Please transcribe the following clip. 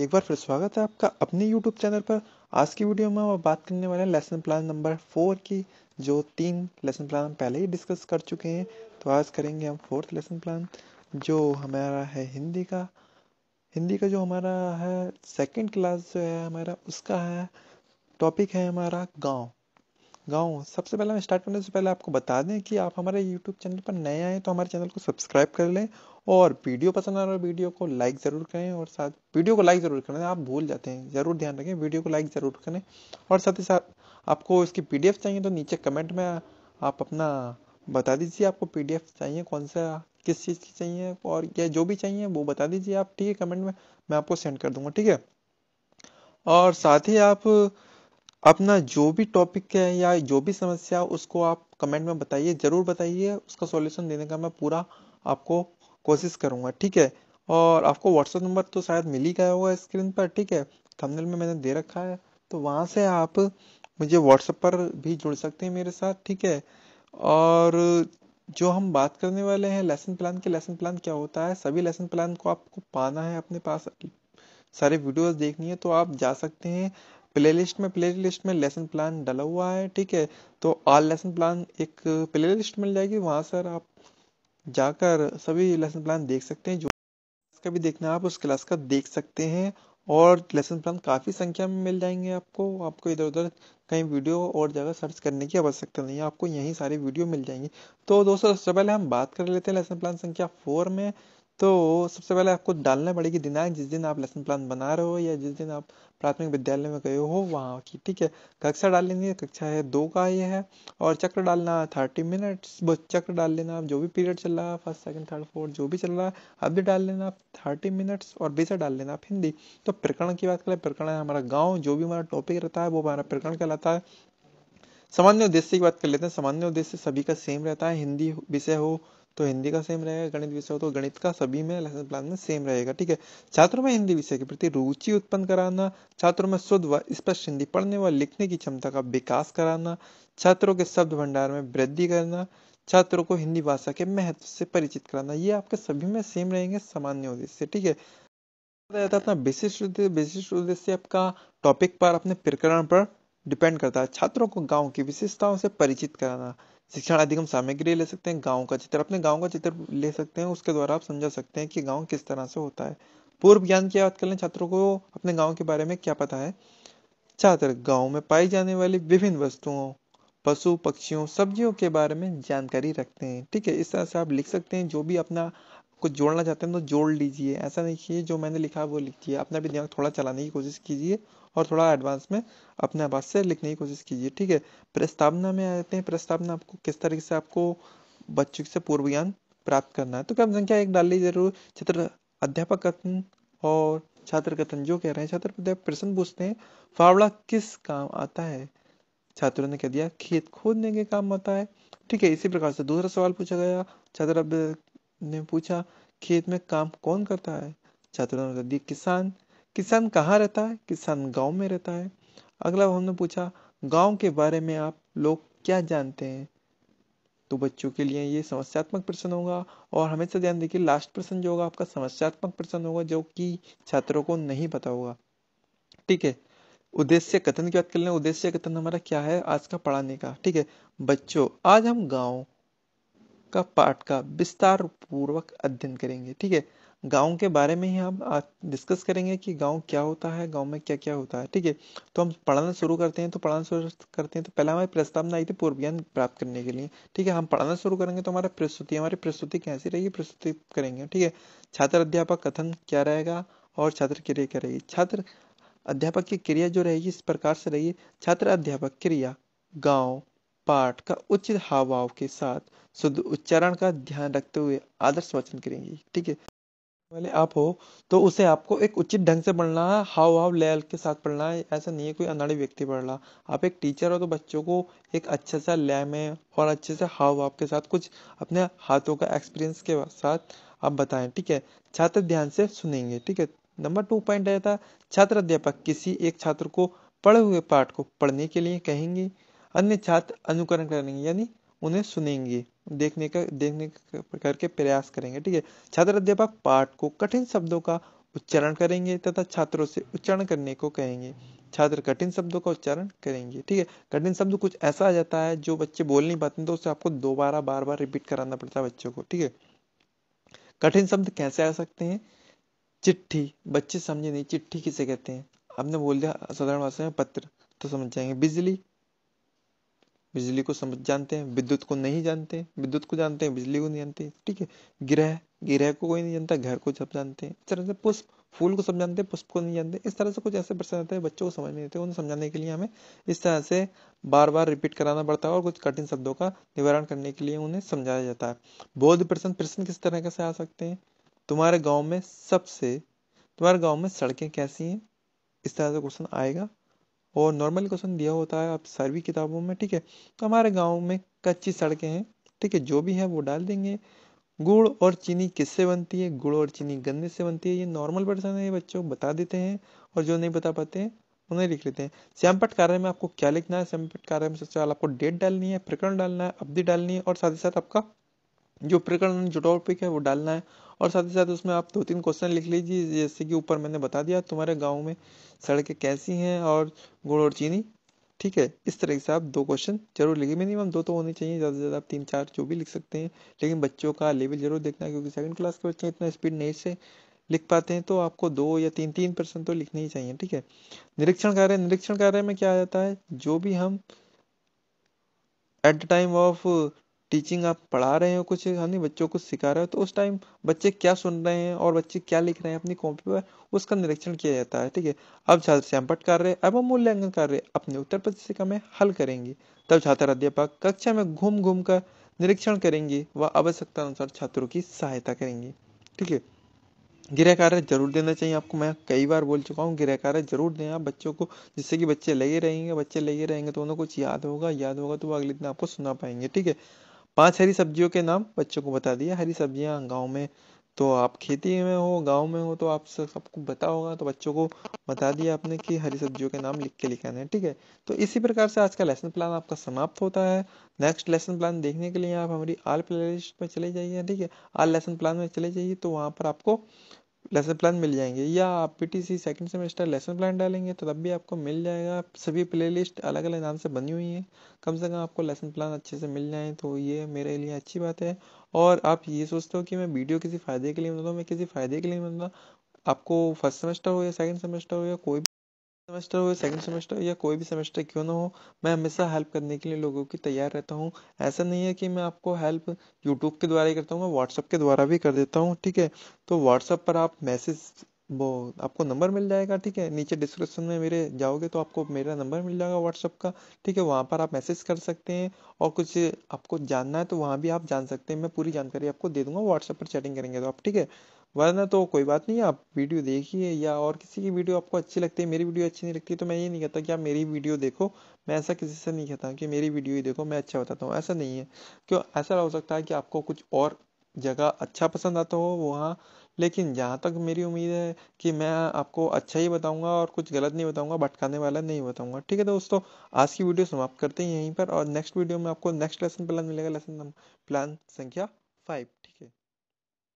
एक बार फिर स्वागत है आपका अपने YouTube चैनल पर आज की वीडियो में हम बात करने वाले हैं लेसन प्लान नंबर फोर की जो तीन लेसन प्लान हम पहले ही डिस्कस कर चुके हैं तो आज करेंगे हम फोर्थ लेसन प्लान जो हमारा है हिंदी का हिंदी का जो हमारा है सेकंड क्लास जो है हमारा उसका है टॉपिक है हमारा गांव गाँव सबसे पहले मैं स्टार्ट करने से पहले आपको बता दें कि आप हमारे यूट्यूब चैनल पर नए आए तो हमारे चैनल को सब्सक्राइब कर लें और वीडियो पसंद आ रहा है वीडियो तो को लाइक ज़रूर करें और साथ वीडियो को लाइक ज़रूर करें आप भूल जाते हैं ज़रूर ध्यान रखें वीडियो को लाइक ज़रूर करें और साथ ही साथ आपको इसकी पी चाहिए तो नीचे कमेंट में आप अपना बता दीजिए आपको पी चाहिए कौन सा किस चीज़ की चाहिए और या जो भी चाहिए वो बता दीजिए आप ठीक है कमेंट में मैं आपको सेंड कर दूंगा ठीक है और साथ ही आप अपना जो भी टॉपिक है या जो भी समस्या उसको आप कमेंट में बताइए ज़रूर बताइए उसका सॉल्यूशन देने का मैं पूरा आपको कोशिश करूंगा ठीक है और आपको व्हाट्सएप नंबर तो शायद मिल ही गया होगा स्क्रीन पर ठीक है थंबनेल में मैंने दे रखा है तो वहां से आप मुझे व्हाट्सएप पर भी जुड़ सकते हैं मेरे साथ ठीक है और जो हम बात करने वाले हैं लेसन प्लान के लेसन प्लान क्या होता है सभी लेसन प्लान को आपको पाना है अपने पास सारे वीडियोस देखनी है तो आप जा सकते हैं प्लेलिस्ट में प्लेलिस्ट में लेसन प्लान डला हुआ है ठीक है तो ऑल लेसन प्लान एक प्लेलिस्ट मिल जाएगी वहाँ सर आप जाकर सभी लेसन प्लान देख सकते हैं जो का भी देखना आप उस क्लास का देख सकते हैं और लेसन प्लान काफ़ी संख्या में मिल जाएंगे आपको आपको इधर उधर कहीं वीडियो और जगह सर्च करने की आवश्यकता नहीं है आपको यहीं सारे वीडियो मिल जाएंगे तो दोस्तों सबसे पहले हम बात कर लेते हैं लेसन प्लान संख्या फोर में तो सबसे पहले आपको डालना पड़ेगी दिनांक जिस दिन आप लेसन प्लान बना रहे हो या जिस दिन आप प्राथमिक विद्यालय में गए हो वहाँ की ठीक है कक्षा डाल लेनी है कक्षा है दो का ये है और चक्र डालना थर्टी मिनट्स बस चक्र डाल लेना आप जो भी पीरियड चल रहा है फर्स्ट सेकंड थर्ड फोर्थ जो भी चल रहा है अब भी डाल लेना आप थर्टी मिनट्स और विषय डाल लेना आप हिंदी तो प्रकरण की बात करें प्रकरण है हमारा गाँव जो भी हमारा टॉपिक रहता है वो हमारा प्रकरण कहलाता है सामान्य उद्देश्य की बात कर लेते हैं सामान्य उद्देश्य सभी का सेम रहता है हिंदी विषय हो तो हिंदी का सेम रहेगा गणित विषय तो गणित का सभी में लेसन प्लान में सेम रहेगा ठीक है छात्रों में हिंदी विषय के प्रति रुचि उत्पन्न कराना छात्रों में शुद्ध व स्पष्ट हिंदी पढ़ने व लिखने की क्षमता का विकास कराना छात्रों के शब्द भंडार में वृद्धि करना छात्रों को हिंदी भाषा के महत्व से परिचित कराना ये आपके सभी में सेम रहेंगे सामान्य उद्देश्य ठीक है अपना विशिष्ट उद्देश्य विशिष्ट उद्देश्य आपका टॉपिक पर अपने प्रकरण पर डिपेंड करता है छात्रों को गांव की विशेषताओं से परिचित कराना शिक्षण अधिक हम सामग्री ले सकते हैं गांव का चित्र अपने गांव का चित्र ले सकते हैं उसके द्वारा आप समझा सकते हैं कि गाँव किस तरह से होता है पूर्व ज्ञान की बात कर लें छात्रों को अपने गाँव के बारे में क्या पता है छात्र गाँव में पाई जाने वाली विभिन्न वस्तुओं पशु पक्षियों सब्जियों के बारे में जानकारी रखते हैं ठीक है इस तरह से आप लिख सकते हैं जो भी अपना कुछ जोड़ना चाहते हैं तो जोड़ लीजिए ऐसा नहीं कि जो मैंने लिखा वो लिखिए अपना भी दिमाग थोड़ा चलाने की कोशिश कीजिए और थोड़ा एडवांस में अपने आवाज से लिखने की कोशिश कीजिए ठीक है प्रस्तावना में आते हैं प्रस्तावना आपको किस तरीके से आपको बच्चों से पूर्व ज्ञान प्राप्त करना है तो कम संख्या एक डाल लीजिए जरूर छात्र अध्यापक कथन और छात्र कथन जो कह रहे हैं छात्र प्रश्न पूछते हैं फावड़ा किस काम आता है छात्रों ने कह दिया खेत खोदने के काम आता है ठीक है इसी प्रकार से दूसरा सवाल पूछा गया छात्र ने पूछा खेत में काम कौन करता है छात्रों ने दी किसान किसान कहाँ रहता है किसान गांव में रहता है अगला हमने पूछा गांव के बारे में आप लोग क्या जानते हैं तो बच्चों के लिए ये समस्यात्मक प्रश्न होगा और हमेशा ध्यान देखिए लास्ट प्रश्न जो होगा आपका समस्यात्मक प्रश्न होगा जो कि छात्रों को नहीं पता होगा ठीक है उद्देश्य कथन की बात कर लें उद्देश्य कथन हमारा क्या है आज का पढ़ाने का ठीक है बच्चों आज हम गाँव का पाठ का विस्तार पूर्वक अध्ययन करेंगे ठीक है गांव के बारे में ही हम आज डिस्कस करेंगे कि गांव क्या होता है गांव में क्या क्या होता है ठीक है तो हम पढ़ाना शुरू करते हैं तो पढ़ाना शुरू करते हैं तो पहला हमारी प्रस्तावना आई थी पूर्व ज्ञान प्राप्त करने के लिए ठीक है हम पढ़ाना शुरू करेंगे तो हमारा प्रस्तुति हमारी प्रस्तुति कैसी रहेगी प्रस्तुति करेंगे ठीक है छात्र अध्यापक कथन क्या रहेगा और छात्र क्रिया क्या रहेगी छात्र अध्यापक की क्रिया जो रहेगी इस प्रकार से रहेगी छात्र अध्यापक क्रिया गाँव पाठ का उचित हावभाव के साथ शुद्ध उच्चारण का ध्यान रखते हुए आदर्श वचन करेंगे ठीक है वाले आप हो तो उसे आपको एक उचित ढंग से पढ़ना है हाव हाव लेवल के साथ पढ़ना है ऐसा नहीं है कोई अनाड़ी व्यक्ति पढ़ रहा आप एक टीचर हो तो बच्चों को एक अच्छे सा लय में और अच्छे से हाव भाव के साथ कुछ अपने हाथों का एक्सपीरियंस के साथ आप बताएं ठीक है छात्र ध्यान से सुनेंगे ठीक है नंबर टू पॉइंट आया था छात्र अध्यापक किसी एक छात्र को पढ़े हुए पाठ को पढ़ने के लिए कहेंगे अन्य छात्र अनुकरण करेंगे यानी उन्हें सुनेंगे देखने का देखने करके प्रयास करेंगे ठीक है छात्र अध्यापक पाठ को कठिन शब्दों का उच्चारण करेंगे तथा छात्रों से उच्चारण करने को कहेंगे छात्र कठिन शब्दों का उच्चारण करेंगे ठीक है कठिन शब्द कुछ ऐसा आ जाता है जो बच्चे बोल नहीं पाते तो उसे आपको दोबारा बार बार रिपीट कराना पड़ता है बच्चों को ठीक है कठिन शब्द कैसे आ सकते हैं चिट्ठी बच्चे समझे नहीं चिट्ठी किसे कहते हैं आपने बोल दिया साधारण भाषा में पत्र तो समझ जाएंगे बिजली बिजली को समझ जानते हैं विद्युत को नहीं जानते विद्युत को जानते हैं बिजली को नहीं जानते ठीक है ग्रह ग्रह को कोई नहीं जानता घर को सब जानते हैं इस तरह से पुष्प फूल को सब जानते हैं पुष्प को नहीं जानते इस तरह से कुछ ऐसे प्रश्न आते हैं बच्चों को समझ नहीं देते उन्हें समझाने के लिए हमें इस तरह से बार बार रिपीट कराना पड़ता है और कुछ कठिन शब्दों का निवारण करने के लिए उन्हें समझाया जाता है बौद्ध प्रश्न प्रश्न किस तरह से आ सकते हैं तुम्हारे गाँव में सबसे तुम्हारे गाँव में सड़कें कैसी हैं इस तरह से क्वेश्चन आएगा और नॉर्मल क्वेश्चन दिया होता है आप सारी किताबों में ठीक है तो हमारे गाँव में कच्ची सड़कें हैं ठीक है जो भी है वो डाल देंगे गुड़ और चीनी किससे बनती है गुड़ और चीनी गन्ने से बनती है ये नॉर्मल पर्सन है ये बच्चों बता देते हैं और जो नहीं बता पाते हैं उन्हें लिख लेते हैं श्यामपट कार्य में आपको क्या लिखना है श्यामपट कार्य में सबसे आपको डेट डालनी है प्रकरण डालना है अवधि डालनी है और साथ ही साथ आपका जो प्रकरण जो टॉपिक है वो डालना है और साथ ही साथ उसमें आप दो तीन क्वेश्चन लिख लीजिए जैसे कि ऊपर मैंने बता दिया तुम्हारे गाँव में सड़कें कैसी हैं और गुड़ और चीनी ठीक है इस तरह से आप दो क्वेश्चन जरूर लिखिए मिनिमम दो तो होने चाहिए ज़्यादा से ज़्यादा आप तीन चार जो भी लिख सकते हैं लेकिन बच्चों का लेवल जरूर देखना क्योंकि सेकंड क्लास के बच्चे इतना स्पीड नहीं से लिख पाते हैं तो आपको दो या तीन तीन परसेंट तो लिखने ही चाहिए ठीक है निरीक्षण कार्य निरीक्षण कार्य में क्या आ जाता है जो भी हम at the time of teaching आप पढ़ा रहे हो कुछ यानी बच्चों को सिखा रहे हो तो उस टाइम बच्चे क्या सुन रहे हैं और बच्चे क्या लिख रहे हैं अपनी कॉपी पर उसका निरीक्षण किया जाता है ठीक है अब छात्र सैंपट कार्य हम मूल्यांकन कार्य अपने उत्तर पत्रिका में हल करेंगे तब छात्र अध्यापक कक्षा में घूम घूम कर निरीक्षण करेंगे व आवश्यकता अनुसार छात्रों की सहायता करेंगे ठीक है गृह कार्य जरूर देना चाहिए आपको मैं कई बार बोल चुका हूँ गृह कार्य जरूर दें आप बच्चों को जिससे कि बच्चे लगे रहेंगे बच्चे लगे रहेंगे तो उन्हें कुछ याद होगा याद होगा तो वो अगले दिन आपको सुना पाएंगे ठीक है पांच हरी सब्जियों के नाम बच्चों को बता दिया हरी सब्जियां गांव में तो आप खेती में हो गांव में हो तो आप सबको बता होगा तो बच्चों को बता दिया आपने कि हरी सब्जियों के नाम लिख के लिखाना है ठीक है तो इसी प्रकार से आज का लेसन प्लान आपका समाप्त होता है नेक्स्ट लेसन प्लान देखने के लिए आप हमारी आल प्लेलिस्ट में चले जाइए ठीक है आल लेसन प्लान में चले जाइए तो वहाँ पर आपको लेसन प्लान मिल जाएंगे या आप PTC second semester lesson plan डालेंगे तो तब भी आपको मिल जाएगा सभी प्ले लिस्ट अलग अलग नाम से बनी हुई हैं कम से कम आपको लेसन प्लान अच्छे से मिल जाए तो ये मेरे लिए अच्छी बात है और आप ये सोचते हो कि मैं वीडियो किसी फ़ायदे के लिए बनाता हूँ मैं किसी फ़ायदे के लिए बनाता आपको फर्स्ट सेमेस्टर हो या सेकंड सेमेस्टर हो या कोई सेमेस्टर हो सेकंड सेमेस्टर या कोई भी सेमेस्टर क्यों ना हो मैं हमेशा हेल्प करने के लिए लोगों की तैयार रहता हूँ ऐसा नहीं है कि मैं आपको हेल्प यूट्यूब के द्वारा ही करता हूँ मैं व्हाट्सअप के द्वारा भी कर देता हूँ ठीक है तो व्हाट्सअप पर आप मैसेज वो आपको नंबर मिल जाएगा ठीक है नीचे डिस्क्रिप्शन में मेरे जाओगे तो आपको मेरा नंबर मिल जाएगा व्हाट्सअप का ठीक है वहाँ पर आप मैसेज कर सकते हैं और कुछ आपको जानना है तो वहाँ भी आप जान सकते हैं मैं पूरी जानकारी आपको दे दूंगा व्हाट्सअप पर चैटिंग करेंगे तो आप ठीक है वरना तो कोई बात नहीं आप वीडियो देखिए या और किसी की वीडियो आपको अच्छी लगती है मेरी वीडियो अच्छी नहीं लगती तो मैं ये नहीं कहता कि आप मेरी वीडियो देखो मैं ऐसा किसी से नहीं कहता कि मेरी वीडियो ही देखो मैं अच्छा बताता हूँ ऐसा नहीं है क्यों ऐसा हो सकता है कि आपको कुछ और जगह अच्छा पसंद आता हो वहाँ लेकिन जहाँ तक मेरी उम्मीद है कि मैं आपको अच्छा ही बताऊंगा और कुछ गलत नहीं बताऊंगा भटकाने वाला नहीं बताऊंगा ठीक है दोस्तों आज की वीडियो समाप्त करते हैं यहीं पर और नेक्स्ट वीडियो में आपको नेक्स्ट लेसन प्लान मिलेगा लेसन प्लान संख्या फाइव ठीक है